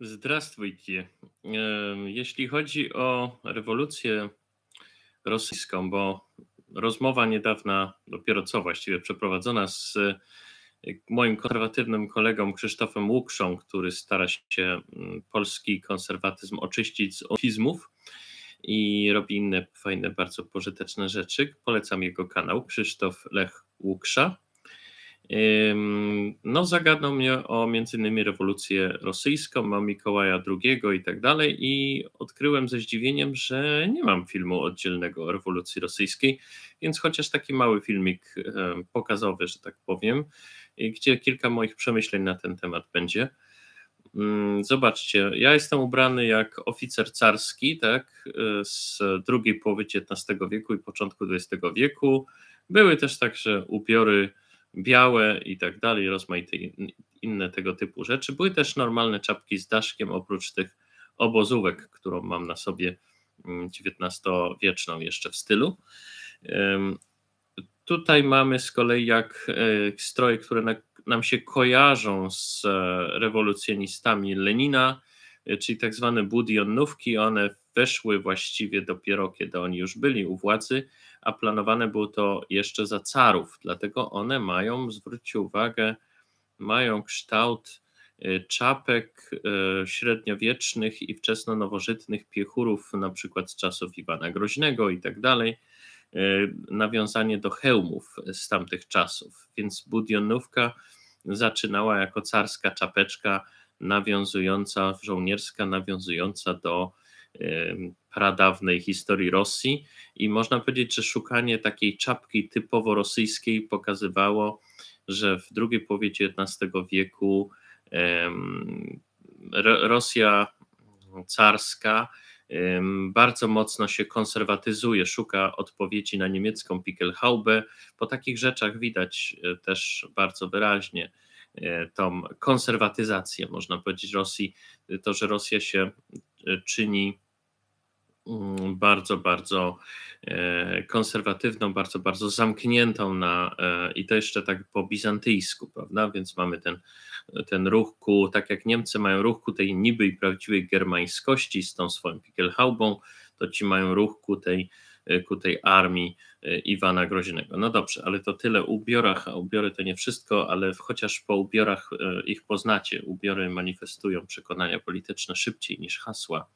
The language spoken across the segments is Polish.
Zdrastwujcie. Jeśli chodzi o rewolucję rosyjską, bo rozmowa niedawna, dopiero co właściwie przeprowadzona z e, moim konserwatywnym kolegą Krzysztofem Łukszą, który stara się mm, polski konserwatyzm oczyścić z ofizmów i robi inne fajne, bardzo pożyteczne rzeczy. Polecam jego kanał, Krzysztof Lech Łuksza. No, zagadnął mnie o między innymi rewolucję rosyjską, o Mikołaja II i tak dalej, i odkryłem ze zdziwieniem, że nie mam filmu oddzielnego o rewolucji rosyjskiej, więc chociaż taki mały filmik pokazowy, że tak powiem, gdzie kilka moich przemyśleń na ten temat będzie. Mm, zobaczcie, ja jestem ubrany jak oficer carski, tak, e, z drugiej połowy XIX wieku i początku XX wieku. Były też także ubiory białe i tak dalej, rozmaite inne tego typu rzeczy. Były też normalne czapki z daszkiem, oprócz tych obozówek, którą mam na sobie XIX-wieczną mm, jeszcze w stylu. Tutaj mamy z kolei jak e, stroje, które nam się kojarzą z e, rewolucjonistami Lenina, e, czyli tak zwane budionówki. One weszły właściwie dopiero, kiedy oni już byli u władzy a planowane było to jeszcze za carów, dlatego one mają, zwróćcie uwagę, mają kształt y, czapek y, średniowiecznych i wczesno-nowożytnych piechurów, na przykład z czasów Iwana Groźnego i tak dalej, y, nawiązanie do hełmów z tamtych czasów, więc budionówka zaczynała jako carska czapeczka nawiązująca, żołnierska nawiązująca do pradawnej historii Rosji i można powiedzieć, że szukanie takiej czapki typowo rosyjskiej pokazywało, że w drugiej połowie XIX wieku Rosja carska bardzo mocno się konserwatyzuje, szuka odpowiedzi na niemiecką Pickelhaube. Po takich rzeczach widać e, też bardzo wyraźnie e, tą konserwatyzację, można powiedzieć, Rosji, to, że Rosja się e, czyni Mm, bardzo, bardzo e, konserwatywną, bardzo, bardzo zamkniętą na e, i to jeszcze tak po bizantyjsku, prawda? Więc mamy ten, ten ruch ku, tak jak Niemcy mają ruch ku tej niby i prawdziwej germańskości z tą swoją pikelhaubą, to ci mają ruch ku tej, e, ku tej armii Iwana Groźnego. No dobrze, ale to tyle o ubiorach, a ubiory to nie wszystko, ale chociaż po ubiorach ich poznacie, ubiory manifestują przekonania polityczne szybciej niż hasła.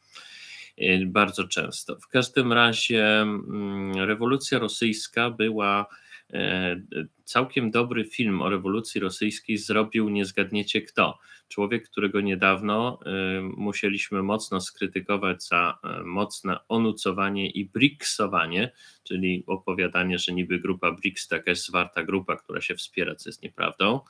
Y, bardzo często. W każdym razie mm, rewolucja rosyjska była e, całkiem dobry film o rewolucji rosyjskiej zrobił nie zgadniecie kto. Człowiek, którego niedawno y, musieliśmy mocno skrytykować za e, mocne onucowanie i briksowanie, czyli opowiadanie, że niby grupa BRICS to jakaś zwarta grupa, która się wspiera, co jest nieprawdą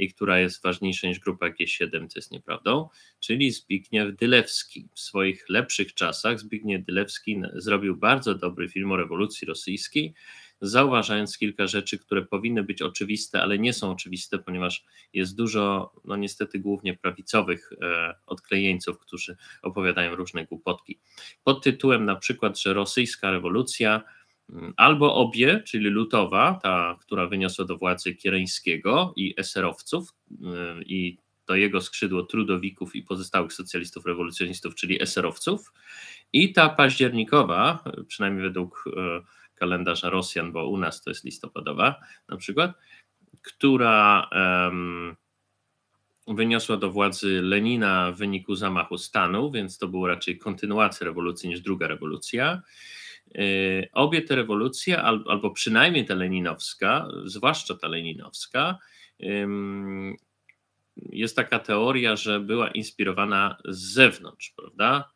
i która jest ważniejsza niż grupa G7, co jest nieprawdą, czyli Zbigniew Dylewski. W swoich lepszych czasach Zbigniew Dylewski zrobił bardzo dobry film o rewolucji rosyjskiej, zauważając kilka rzeczy, które powinny być oczywiste, ale nie są oczywiste, ponieważ jest dużo, no niestety głównie prawicowych e, odklejeńców, którzy opowiadają różne głupotki. Pod tytułem na przykład, że rosyjska rewolucja albo obie, czyli lutowa, ta, która wyniosła do władzy Kiereńskiego i eserowców y, i to jego skrzydło trudowików i pozostałych socjalistów rewolucjonistów, czyli eserowców i ta październikowa, przynajmniej według y, kalendarza Rosjan, bo u nas to jest listopadowa na przykład, która um, wyniosła do władzy Lenina w wyniku zamachu stanu, więc to była raczej kontynuacja rewolucji niż druga rewolucja. Y, obie te rewolucje, albo przynajmniej ta leninowska, zwłaszcza ta leninowska, jest taka teoria, że była inspirowana z zewnątrz, prawda?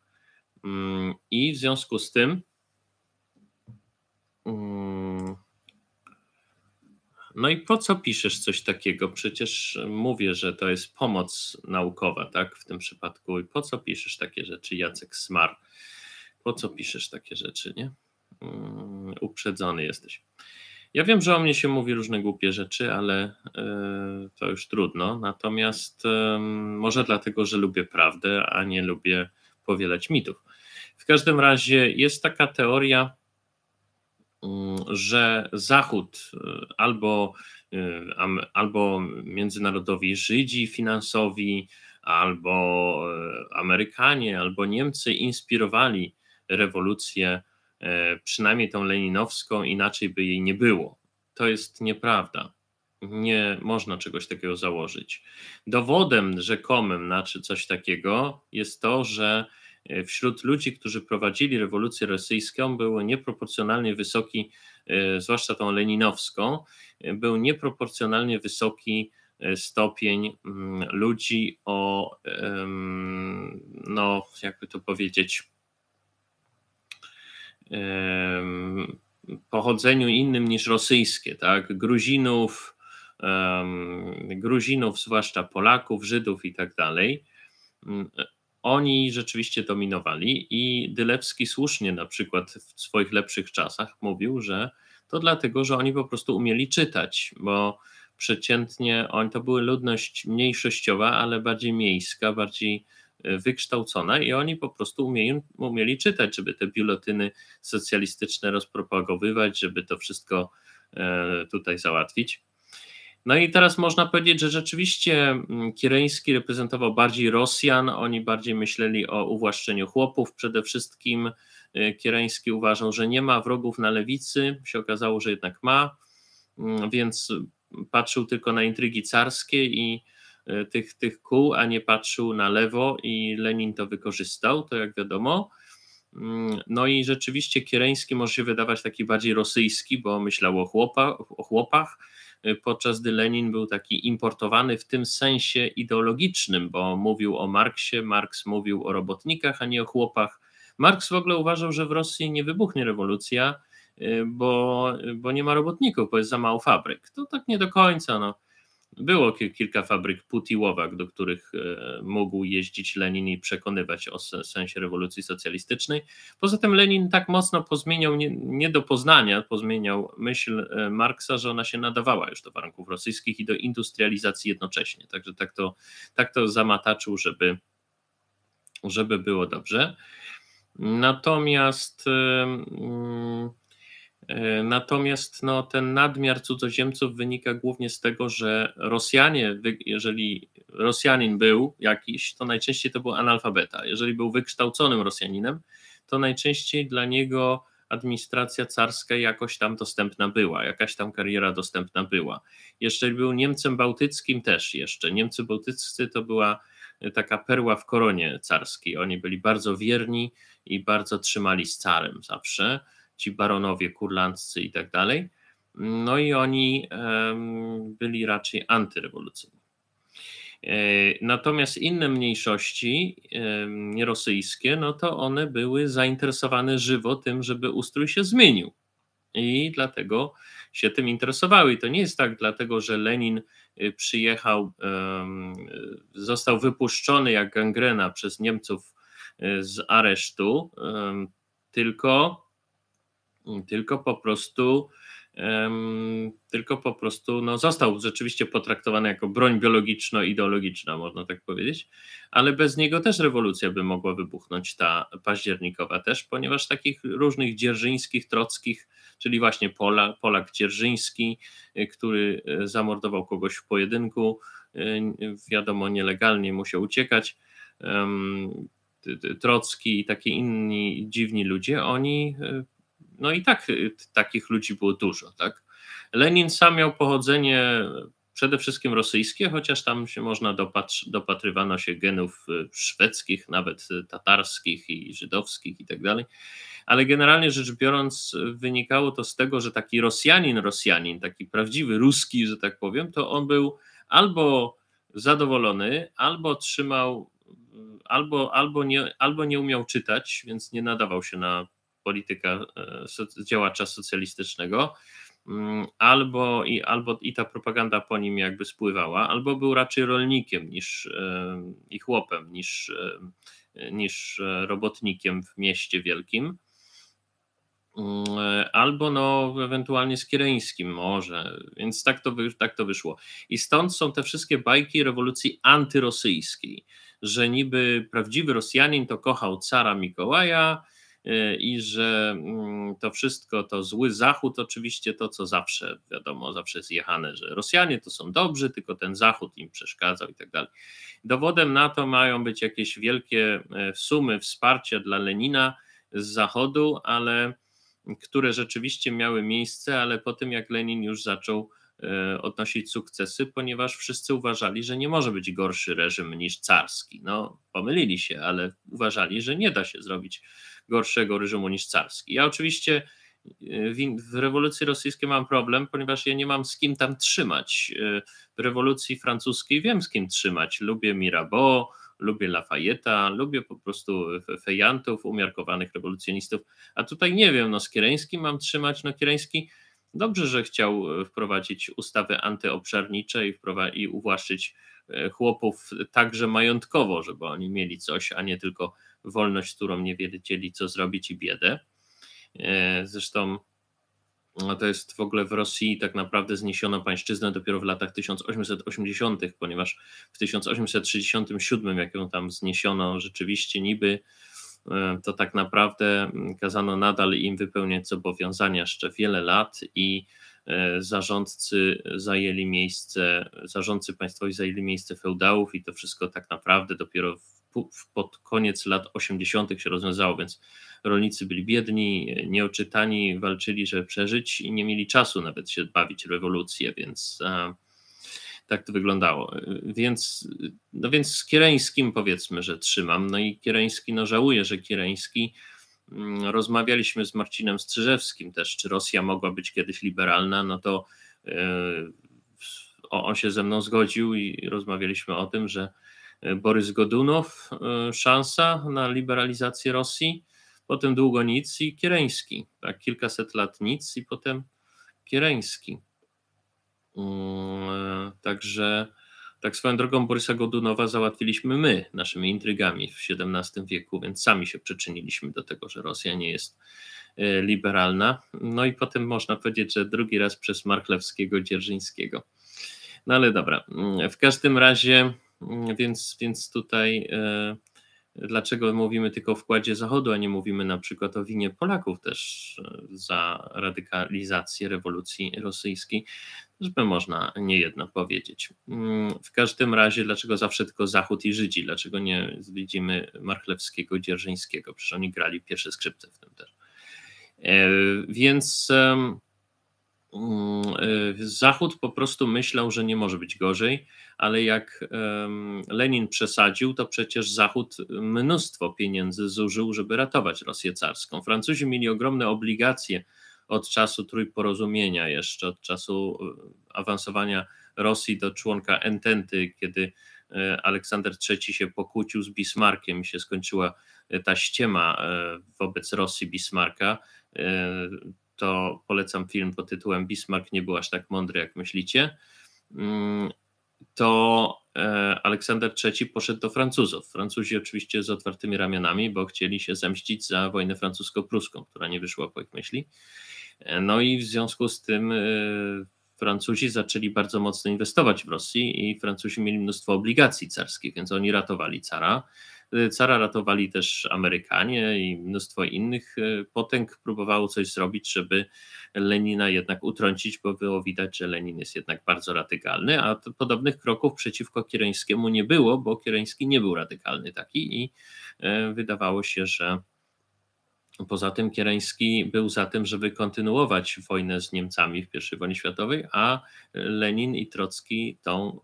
Mm, I w związku z tym mm, no i po co piszesz coś takiego? Przecież mówię, że to jest pomoc naukowa, tak, w tym przypadku. I po co piszesz takie rzeczy, Jacek Smar? Po co piszesz takie rzeczy, nie? Y, uprzedzony jesteś. Ja wiem, że o mnie się mówi różne głupie rzeczy, ale y, to już trudno. Natomiast y, może dlatego, że lubię prawdę, a nie lubię powielać mitów. W każdym razie jest taka teoria, że Zachód albo, albo międzynarodowi Żydzi finansowi, albo Amerykanie, albo Niemcy inspirowali rewolucję E, przynajmniej tą leninowską, inaczej by jej nie było. To jest nieprawda. Nie można czegoś takiego założyć. Dowodem rzekomym na coś takiego jest to, że e, wśród ludzi, którzy prowadzili rewolucję rosyjską, był nieproporcjonalnie wysoki, e, zwłaszcza tą leninowską, był nieproporcjonalnie wysoki stopień mm, ludzi o, no, jakby to powiedzieć, pochodzeniu innym niż rosyjskie, tak? Gruzinów, Gruzinów, zwłaszcza Polaków, Żydów i tak dalej. Mm, oni rzeczywiście dominowali i Dylewski słusznie na przykład w swoich lepszych czasach mówił, że to dlatego, że oni po prostu umieli czytać, bo przeciętnie oni to były ludność mniejszościowa, ale bardziej miejska, bardziej wykształcona i oni po prostu umieli czytać, żeby te biuletyny socjalistyczne rozpropagowywać, żeby to wszystko e, tutaj załatwić. No i teraz można powiedzieć, że rzeczywiście mm, Kiereński reprezentował bardziej Rosjan, oni bardziej myśleli o uwłaszczeniu chłopów. Przede wszystkim e, Kiereński uważał, że nie ma wrogów na lewicy, się okazało, że jednak ma, mm, więc patrzył tylko na intrygi carskie i E, tych, tych kół, a nie patrzył na lewo i Lenin to wykorzystał, to jak wiadomo. Mm, no i rzeczywiście Kiereński może się wydawać taki bardziej rosyjski, bo myślał o, chłopa, o chłopach, e, podczas gdy Lenin był taki importowany w tym sensie ideologicznym, bo mówił o Marksie, Marks mówił o robotnikach, a nie o chłopach. Marks w ogóle uważał, że w Rosji nie wybuchnie rewolucja, e, bo, bo nie ma robotników, bo jest za mało fabryk. To tak nie do końca. No było kilka fabryk putiłowak, do których e, mógł jeździć Lenin i przekonywać o sensie rewolucji socjalistycznej. Poza tym Lenin tak mocno pozmieniał, nie, nie do poznania, pozmieniał myśl e, Marksa, że ona się nadawała już do warunków rosyjskich i do industrializacji jednocześnie. Także tak to, tak to zamataczył, żeby, żeby było dobrze. Natomiast. Yy, E, natomiast no, ten nadmiar cudzoziemców wynika głównie z tego, że Rosjanie, jeżeli Rosjanin był jakiś, to najczęściej to był analfabeta. Jeżeli był wykształconym Rosjaninem, to najczęściej dla niego administracja carska jakoś tam dostępna była, jakaś tam kariera dostępna była. Jeżeli był Niemcem bałtyckim, też jeszcze. Niemcy bałtyccy to była e, taka perła w koronie carskiej. Oni byli bardzo wierni i bardzo trzymali z carem zawsze ci baronowie kurlandzcy i tak dalej. No i oni byli raczej antyrewolucyjni. E, natomiast inne mniejszości nierosyjskie, no to one były zainteresowane żywo tym, żeby ustrój się zmienił. I dlatego się tym interesowały. I to nie jest tak, dlatego że Lenin y, przyjechał, został wypuszczony jak gangrena przez Niemców y, z aresztu, tylko tylko po prostu tylko po prostu no, został rzeczywiście potraktowany jako broń biologiczno-ideologiczna, można tak powiedzieć, ale bez niego też rewolucja by mogła wybuchnąć, ta październikowa też, ponieważ takich różnych dzierżyńskich, trockich, czyli właśnie Polak, Polak dzierżyński, e, który e, zamordował kogoś w pojedynku, e, wiadomo, nielegalnie musiał uciekać, Trocki i takie inni dziwni ludzie, oni no i tak y, takich ludzi było dużo, tak? Lenin sam miał pochodzenie przede wszystkim rosyjskie, chociaż tam się można dopatr dopatrywano się genów y, szwedzkich, nawet y, tatarskich i żydowskich i tak dalej. Ale generalnie rzecz biorąc, wynikało to z tego, że taki Rosjanin, Rosjanin, taki prawdziwy ruski, że tak powiem, to on był albo zadowolony, albo trzymał, albo, albo, nie, albo nie umiał czytać, więc nie nadawał się na polityka e, działacza socjalistycznego, mm, albo i, albo i ta propaganda po nim jakby spływała, albo był raczej rolnikiem niż e, i chłopem niż, e, niż robotnikiem w mieście wielkim. Mm, albo no, ewentualnie z Kiereńskim może, więc tak to, tak to wyszło. I stąd są te wszystkie bajki rewolucji antyrosyjskiej, że niby prawdziwy Rosjanin to kochał cara Mikołaja, Y, i że mm, to wszystko to zły Zachód, oczywiście to, co zawsze, wiadomo, zawsze jest jechane, że Rosjanie to są dobrzy, tylko ten Zachód im przeszkadzał i tak dalej. Dowodem na to mają być jakieś wielkie e, sumy wsparcia dla Lenina z Zachodu, ale które rzeczywiście miały miejsce, ale po tym jak Lenin już zaczął e, odnosić sukcesy, ponieważ wszyscy uważali, że nie może być gorszy reżim niż carski. No, pomylili się, ale uważali, że nie da się zrobić gorszego reżimu niż carski. Ja oczywiście e, w rewolucji rosyjskiej mam problem, ponieważ ja nie mam z kim tam trzymać. E, w rewolucji francuskiej wiem z kim trzymać. Lubię Mirabeau, lubię Lafayettea, lubię po prostu fejantów, umiarkowanych rewolucjonistów, a tutaj nie wiem, no z Kiereńskim mam trzymać, no Kiereński Dobrze, że chciał e, wprowadzić ustawy antyobszarnicze i, i uwłaszczyć e, chłopów także majątkowo, żeby oni mieli coś, a nie tylko wolność, którą nie wiedzieli, co zrobić i biedę. E, zresztą no to jest w ogóle w Rosji tak naprawdę zniesiono pańszczyznę dopiero w latach 1880, ponieważ w 1867, jak ją tam zniesiono, rzeczywiście niby E, to tak naprawdę mm, kazano nadal im wypełniać zobowiązania jeszcze wiele lat i e, zarządcy zajęli miejsce, zarządcy państwowi zajęli miejsce feudałów i to wszystko tak naprawdę dopiero w, pod koniec lat 80. się rozwiązało, więc rolnicy byli biedni, nieoczytani, walczyli, żeby przeżyć i nie mieli czasu nawet się bawić rewolucję, więc... A, e, tak to wyglądało. Więc, no więc z Kiereńskim powiedzmy, że trzymam. No i Kiereński, no żałuję, że Kiereński. Mm, rozmawialiśmy z Marcinem Strzyżewskim też, czy Rosja mogła być kiedyś liberalna, no to yy, on się ze mną zgodził i rozmawialiśmy o tym, że e, Borys Godunow, e, szansa na liberalizację Rosji, potem długo nic i Kiereński, tak, kilkaset lat nic i potem Kiereński. Mm, e, także tak swoją drogą Borysa Godunowa załatwiliśmy my naszymi intrygami w XVII wieku, więc sami się przyczyniliśmy do tego, że Rosja nie jest e, liberalna. No i potem można powiedzieć, że drugi raz przez Marklewskiego Dzierżyńskiego. No ale dobra, mm, w każdym razie, mm, więc, więc tutaj. Yy, dlaczego mówimy tylko o wkładzie Zachodu, a nie mówimy na przykład o winie Polaków też e, za radykalizację rewolucji rosyjskiej. Żeby można niejedno powiedzieć. Mm, w każdym razie, dlaczego zawsze tylko Zachód i Żydzi? Dlaczego nie widzimy Marchlewskiego, Dzierżyńskiego? Przecież oni grali pierwsze skrzypce w tym też. E, więc Mm, y, Zachód po prostu myślał, że nie może być gorzej, ale jak Lenin przesadził, to przecież Zachód mnóstwo pieniędzy zużył, żeby ratować Rosję carską. Francuzi mieli ogromne obligacje od czasu trójporozumienia jeszcze, od czasu y, awansowania Rosji do członka Ententy, kiedy y, Aleksander III się pokłócił z Bismarckiem, się skończyła ta ściema wobec Rosji Bismarka to polecam film pod tytułem Bismarck nie był aż tak mądry, jak myślicie, mm, to e, Aleksander III poszedł do Francuzów. Francuzi oczywiście z otwartymi ramionami, bo chcieli się zemścić za wojnę francusko-pruską, która nie wyszła po ich myśli. E, no i w związku z tym e, Francuzi zaczęli bardzo mocno inwestować w Rosji i Francuzi mieli mnóstwo obligacji carskich, więc oni ratowali cara Y, Cara ratowali też Amerykanie i mnóstwo innych y, potęg próbowało coś zrobić, żeby Lenina jednak utrącić, bo było widać, że Lenin jest jednak bardzo radykalny, a podobnych kroków przeciwko Kiereńskiemu nie było, bo Kiereński nie był radykalny taki i y, wydawało się, że Poza tym Kiereński był za tym, żeby kontynuować wojnę z Niemcami w I wojnie światowej, a Lenin i Trocki tą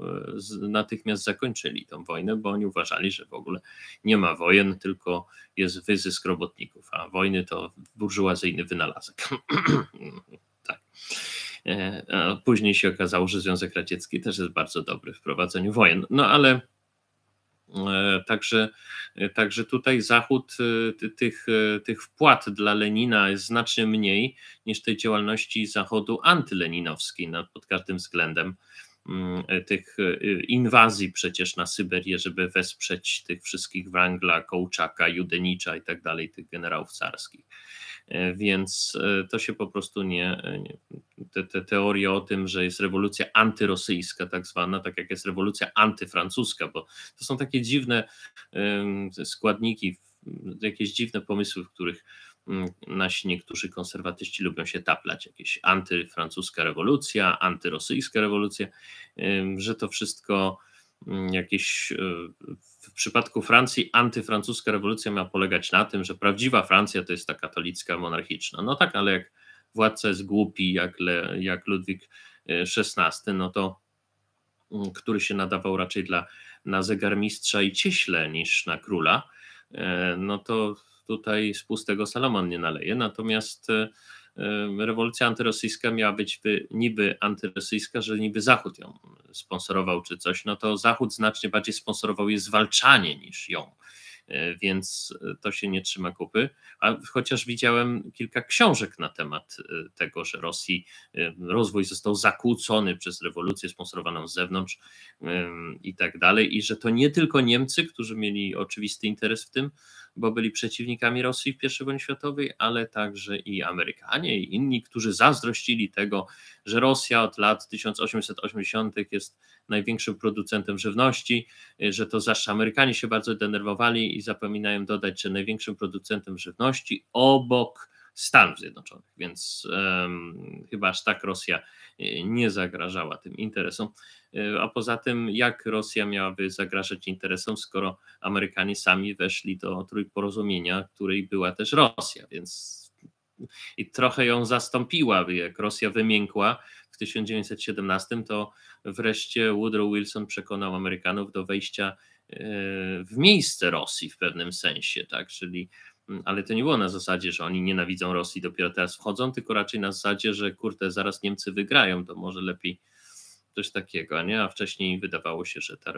e, natychmiast zakończyli tą wojnę, bo oni uważali, że w ogóle nie ma wojen, tylko jest wyzysk robotników, a wojny to burżuazyjny wynalazek. tak. E, później się okazało, że Związek Radziecki też jest bardzo dobry w prowadzeniu wojen. No ale E, także, e, także tutaj Zachód e, tych, tych wpłat dla Lenina jest znacznie mniej niż tej działalności Zachodu antyleninowskiej no, pod każdym względem mm, tych inwazji przecież na Syberię, żeby wesprzeć tych wszystkich Wrangla, Kołczaka, Judenicza i tak dalej, tych generałów carskich. E, więc e, to się po prostu e, nie. Te, te teorie o tym, że jest rewolucja antyrosyjska, tak zwana, tak jak jest rewolucja antyfrancuska, bo to są takie dziwne składniki, jakieś dziwne pomysły, w których mm, nasi niektórzy konserwatyści lubią się taplać, jakieś antyfrancuska rewolucja, antyrosyjska rewolucja, że to wszystko mm, jakieś w przypadku Francji antyfrancuska rewolucja miała polegać na tym, że prawdziwa Francja to jest ta katolicka, monarchiczna. No tak, ale jak władca jest głupi, jak, Le, jak Ludwik XVI, e, no to mm, który się nadawał raczej dla, na zegarmistrza i cieśle niż na króla, e, no to tutaj z pustego Salomon nie naleje. Natomiast e, rewolucja antyrosyjska miała być niby antyrosyjska, że niby Zachód ją sponsorował czy coś, no to Zachód znacznie bardziej sponsorował jej zwalczanie niż ją. E, więc e, to się nie trzyma kupy. A chociaż widziałem kilka książek na temat e, tego, że Rosji rozwój został zakłócony przez rewolucję sponsorowaną z zewnątrz i tak dalej, i że to nie tylko Niemcy, którzy mieli oczywisty interes w tym, bo byli przeciwnikami Rosji w I wojnie światowej, ale także i Amerykanie i inni, którzy zazdrościli tego, że Rosja od lat 1880 jest największym producentem żywności, że to zawsze Amerykanie się bardzo denerwowali i zapominają dodać, że największym producentem żywności obok Stanów Zjednoczonych, więc um, chyba aż tak Rosja e, nie zagrażała tym interesom. E, a poza tym, jak Rosja miałaby zagrażać interesom, skoro Amerykanie sami weszli do trójporozumienia, której była też Rosja, więc i trochę ją zastąpiła. Jak Rosja wymiękła w 1917, to wreszcie Woodrow Wilson przekonał Amerykanów do wejścia e, w miejsce Rosji w pewnym sensie, tak? Czyli Mm, ale to nie było na zasadzie, że oni nienawidzą Rosji, dopiero teraz wchodzą, tylko raczej na zasadzie, że kurde, zaraz Niemcy wygrają, to może lepiej coś takiego, a nie? A wcześniej wydawało się, że ta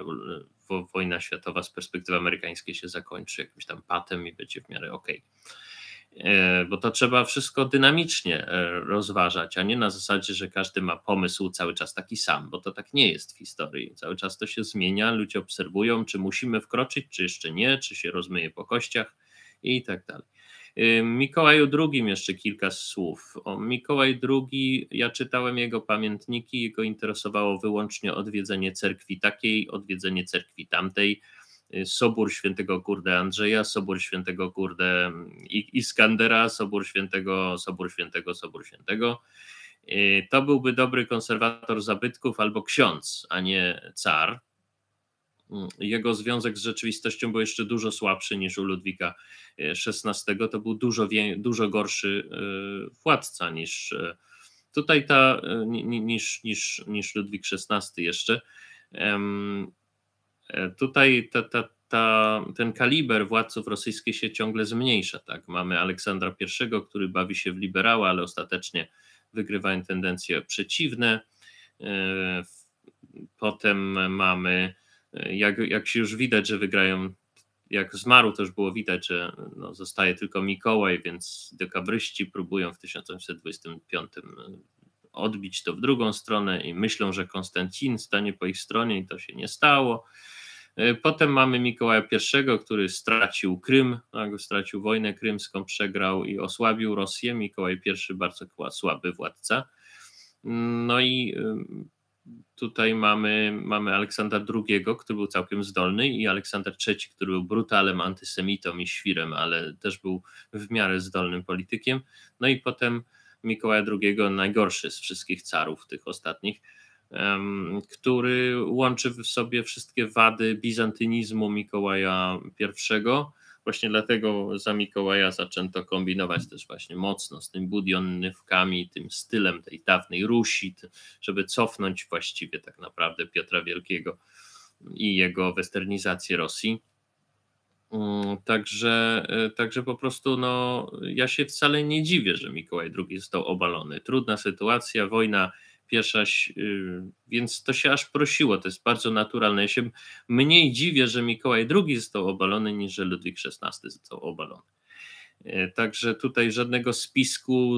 wojna światowa z perspektywy amerykańskiej się zakończy jakimś tam patem i będzie w miarę okej. Okay. E, bo to trzeba wszystko dynamicznie e, rozważać, a nie na zasadzie, że każdy ma pomysł cały czas taki sam, bo to tak nie jest w historii. Cały czas to się zmienia, ludzie obserwują, czy musimy wkroczyć, czy jeszcze nie, czy się rozmyje po kościach i tak dalej. Mikołaju II jeszcze kilka słów. O Mikołaj II, ja czytałem jego pamiętniki, jego interesowało wyłącznie odwiedzenie cerkwi takiej, odwiedzenie cerkwi tamtej, y, Sobór Świętego Kurde Andrzeja, Sobór Świętego Kurde mm, Iskandera, Sobór Świętego, Sobór Świętego, Sobór Świętego. Y, to byłby dobry konserwator zabytków albo ksiądz, a nie car jego związek z rzeczywistością był jeszcze dużo słabszy niż u Ludwika XVI. E, to był dużo, dużo gorszy e, władca niż e, tutaj ta, niż, niż, niż Ludwik XVI jeszcze. Tutaj ta, ta, ta, ten kaliber władców rosyjskich się ciągle zmniejsza. Tak? Mamy Aleksandra I, który bawi się w liberała, ale ostatecznie wygrywają tendencje przeciwne. Potem mamy jak, jak się już widać, że wygrają, jak zmarł, to już było widać, że no, zostaje tylko Mikołaj, więc dekabryści próbują w 1825 e, odbić to w drugą stronę i myślą, że Konstancin stanie po ich stronie i to się nie stało. E, potem mamy Mikołaja I, który stracił Krym, tak, stracił wojnę krymską, przegrał i osłabił Rosję. Mikołaj I bardzo słaby władca. Mm, no i tutaj mamy, mamy Aleksander II, który był całkiem zdolny, i Aleksander III, który był brutalem, antysemitą i świrem, ale też był w miarę zdolnym politykiem. No i potem Mikołaja II, najgorszy z wszystkich carów tych ostatnich, który łączy w sobie wszystkie wady bizantynizmu Mikołaja I Właśnie dlatego za Mikołaja zaczęto kombinować też właśnie mocno z tym budionywkami, tym stylem tej dawnej Rusi, żeby cofnąć właściwie tak naprawdę Piotra Wielkiego i jego westernizację Rosji. Mm, także, e, także po prostu no, ja się wcale nie dziwię, że Mikołaj II został obalony. Trudna sytuacja, wojna pierwsza, y, więc to się aż prosiło, to jest bardzo naturalne. Ja się mniej dziwię, że Mikołaj II został obalony, niż że Ludwik XVI został obalony. Y, także tutaj żadnego spisku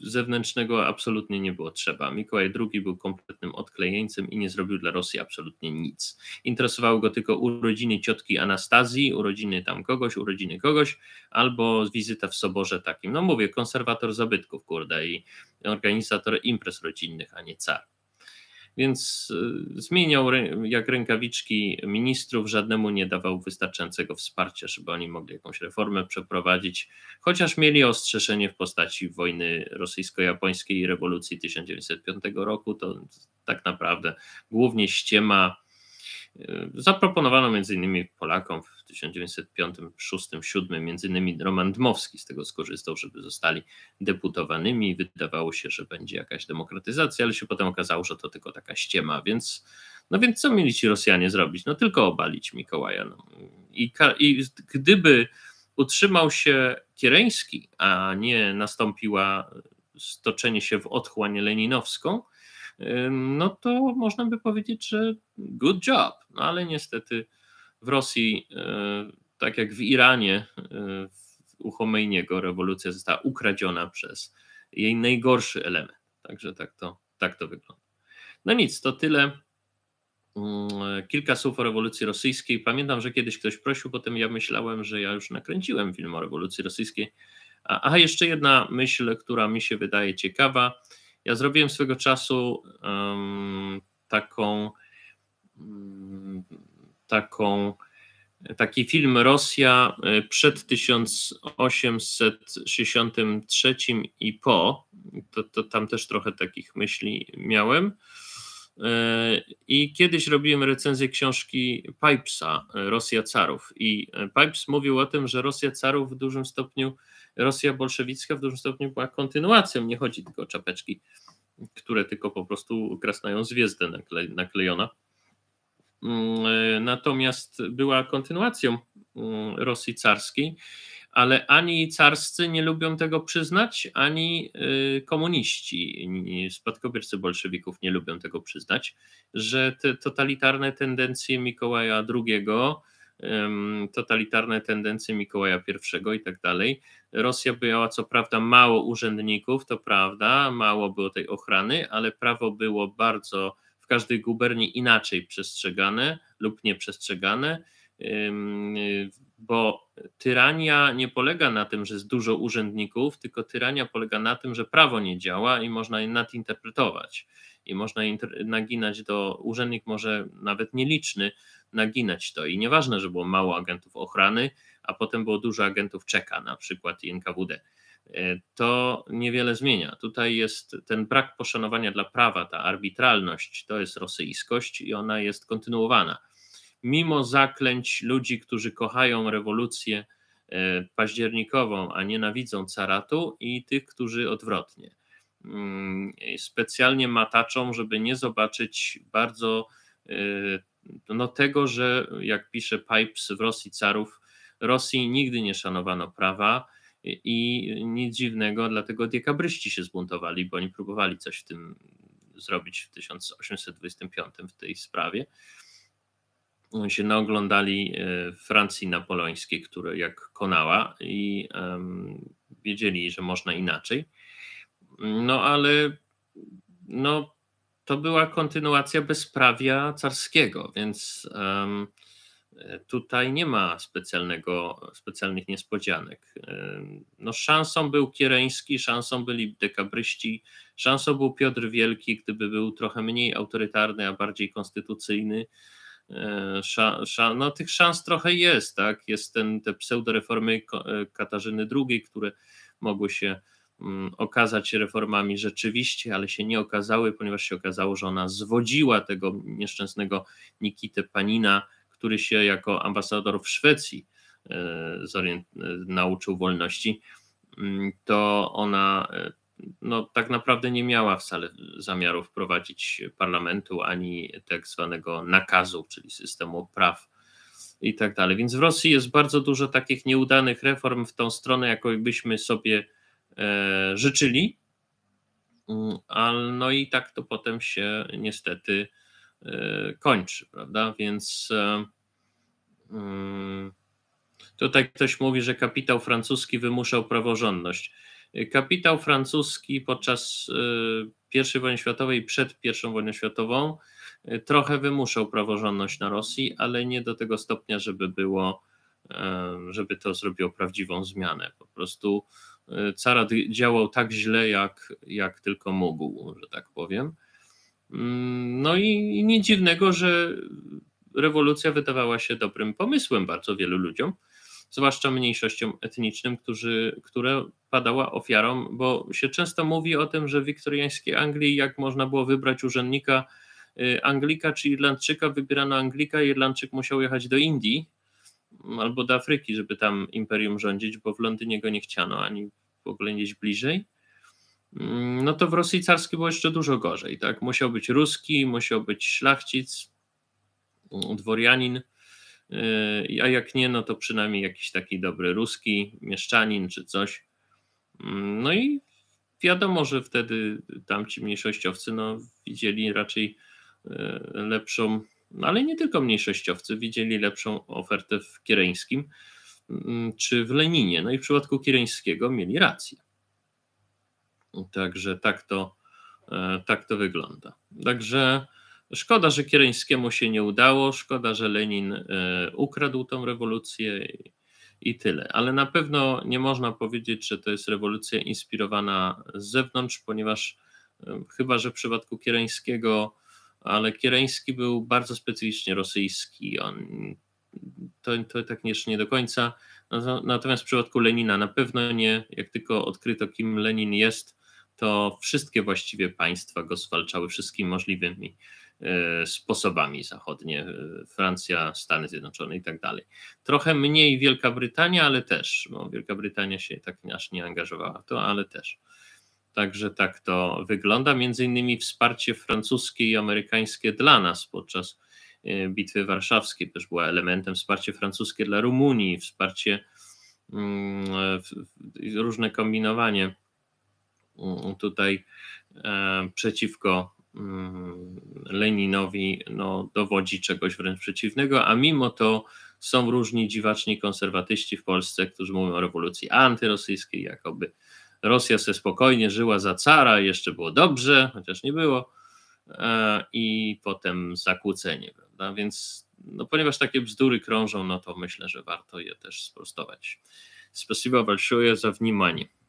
zewnętrznego absolutnie nie było trzeba. Mikołaj II był kompletnym odklejeńcem i nie zrobił dla Rosji absolutnie nic. Interesowały go tylko urodziny ciotki Anastazji, urodziny tam kogoś, urodziny kogoś, albo wizyta w soborze takim. No mówię, konserwator zabytków, kurde, i organizator imprez rodzinnych, a nie car więc y, zmieniał jak rękawiczki ministrów, żadnemu nie dawał wystarczającego wsparcia, żeby oni mogli jakąś reformę przeprowadzić, chociaż mieli ostrzeżenie w postaci wojny rosyjsko-japońskiej i rewolucji 1905 roku, to tak naprawdę głównie ściema E, zaproponowano m.in. Polakom w 1905, 6, 7, m.in. Roman Dmowski z tego skorzystał, żeby zostali deputowanymi i wydawało się, że będzie jakaś demokratyzacja, ale się potem okazało, że to tylko taka ściema, więc no więc co mieli ci Rosjanie zrobić? No tylko obalić Mikołaja. No. I, I gdyby utrzymał się Kiereński, a nie nastąpiła stoczenie się w otchłań leninowską, no to można by powiedzieć, że good job. No ale niestety w Rosji, y, tak jak w Iranie, y, u Chomejniego rewolucja została ukradziona przez jej najgorszy element. Także tak to, tak to wygląda. No nic, to tyle. Mm, kilka słów o rewolucji rosyjskiej. Pamiętam, że kiedyś ktoś prosił, potem ja myślałem, że ja już nakręciłem film o rewolucji rosyjskiej. Aha, jeszcze jedna myśl, która mi się wydaje ciekawa. Ja zrobiłem swego czasu taką, mm, taką, taki film Rosja e, przed 1863 i po. To, to tam też trochę takich myśli miałem. I kiedyś robiłem recenzję książki Pipesa, Rosja Carów. I e, Pipes mówił o tym, że Rosja Carów w dużym stopniu, Rosja bolszewicka w dużym stopniu była kontynuacją. Nie chodzi tylko o czapeczki, które tylko po prostu krasnają zwiezdę naklejona. Mm, e, natomiast była kontynuacją mm, Rosji carskiej ale ani carscy nie lubią tego przyznać, ani y, komuniści, spadkobiercy bolszewików nie lubią tego przyznać, że te totalitarne tendencje Mikołaja II, totalitarne tendencje Mikołaja I i tak dalej. Rosja była co prawda mało urzędników, to prawda, mało było tej ochrany, ale prawo było bardzo w każdej guberni inaczej przestrzegane lub nieprzestrzegane y, bo tyrania nie polega na tym, że jest dużo urzędników, tylko tyrania polega na tym, że prawo nie działa i można je nadinterpretować. I można naginać do, urzędnik może nawet nieliczny, naginać to. I nieważne, że było mało agentów ochrany, a potem było dużo agentów czeka, na przykład i NKWD. E, to niewiele zmienia. Tutaj jest ten brak poszanowania dla prawa, ta arbitralność, to jest rosyjskość i ona jest kontynuowana mimo zaklęć ludzi, którzy kochają rewolucję e, październikową, a nienawidzą caratu, i tych, którzy odwrotnie. Mm, specjalnie mataczą, żeby nie zobaczyć bardzo e, no, tego, że jak pisze Pipes w Rosji carów, Rosji nigdy nie szanowano prawa i nic dziwnego, dlatego diekabryści się zbuntowali, bo oni próbowali coś w tym zrobić w 1825 w tej sprawie się naoglądali e, Francji napoleońskiej, które jak konała i wiedzieli, że można inaczej. No ale no, to była kontynuacja bezprawia carskiego, więc tutaj nie ma specjalnego, specjalnych niespodzianek. No, szansą był Kiereński, szansą byli dekabryści, szansą był Piotr Wielki, gdyby był trochę mniej autorytarny, a bardziej konstytucyjny. E, no, tych szans trochę jest, tak? Jest ten, te pseudoreformy e, Katarzyny II, które mogły się mm, okazać reformami rzeczywiście, ale się nie okazały, ponieważ się okazało, że ona zwodziła tego nieszczęsnego Nikitę Panina, który się jako ambasador w Szwecji e, nauczył wolności, mm, to ona no, tak naprawdę nie miała wcale zamiaru wprowadzić parlamentu ani tak zwanego nakazu, czyli systemu praw i tak dalej. Więc w Rosji jest bardzo dużo takich nieudanych reform w tą stronę, jaką byśmy sobie e, życzyli, mm, ale no i tak to potem się niestety e, kończy, prawda? Więc e, mm, tutaj ktoś mówi, że kapitał francuski wymuszał praworządność. Kapitał francuski podczas y, I wojny światowej, przed I wojną światową, y, trochę wymuszał praworządność na Rosji, ale nie do tego stopnia, żeby było, y, żeby to zrobiło prawdziwą zmianę. Po prostu carat działał tak źle, jak, jak tylko mógł, że tak powiem. Mm, no i, i nic dziwnego, że rewolucja wydawała się dobrym pomysłem bardzo wielu ludziom zwłaszcza mniejszościom etnicznym, którzy, które padała ofiarą, bo się często mówi o tym, że w wiktoriańskiej Anglii jak można było wybrać urzędnika y, Anglika czy Irlandczyka, wybierano Anglika, Irlandczyk musiał jechać do Indii mm, albo do Afryki, żeby tam imperium rządzić, bo w Londynie go nie chciano, ani w ogóle gdzieś bliżej. Mm, no to w Rosji carskiej było jeszcze dużo gorzej, tak? Musiał być ruski, musiał być szlachcic, mm, dworianin Yy, a jak nie, no to przynajmniej jakiś taki dobry ruski, mieszczanin czy coś. Mm, no i wiadomo, że wtedy tamci mniejszościowcy no, widzieli raczej yy, lepszą, no, ale nie tylko mniejszościowcy, widzieli lepszą ofertę w Kiereńskim mm, czy w Leninie. No i w przypadku Kiereńskiego mieli rację. Także tak to, yy, tak to wygląda. Także Szkoda, że Kiereńskiemu się nie udało, szkoda, że Lenin e, ukradł tą rewolucję i tyle. Ale na pewno nie można powiedzieć, że to jest rewolucja inspirowana z zewnątrz, ponieważ e, chyba, że w przypadku Kiereńskiego, ale Kiereński był bardzo specyficznie rosyjski. On, to, to tak jeszcze nie do końca. Natomiast w przypadku Lenina na pewno nie. Jak tylko odkryto, kim Lenin jest, to wszystkie właściwie państwa go zwalczały wszystkimi możliwymi E, sposobami zachodnie, e, Francja, Stany Zjednoczone i tak dalej. Trochę mniej Wielka Brytania, ale też, bo Wielka Brytania się tak aż nie angażowała w to, ale też. Także tak to wygląda. Między innymi wsparcie francuskie i amerykańskie dla nas podczas e, Bitwy Warszawskiej też była elementem, wsparcie francuskie dla Rumunii, wsparcie mm, różne kombinowanie mm, tutaj przeciwko Mm, Leninowi no, dowodzi czegoś wręcz przeciwnego, a mimo to są różni dziwaczni konserwatyści w Polsce, którzy mówią o rewolucji antyrosyjskiej, jakoby Rosja sobie spokojnie żyła za cara, jeszcze było dobrze, chociaż nie było, e, i potem zakłócenie, prawda? Więc no, ponieważ takie bzdury krążą, no to myślę, że warto je też sprostować. Спасибо большое za внимание.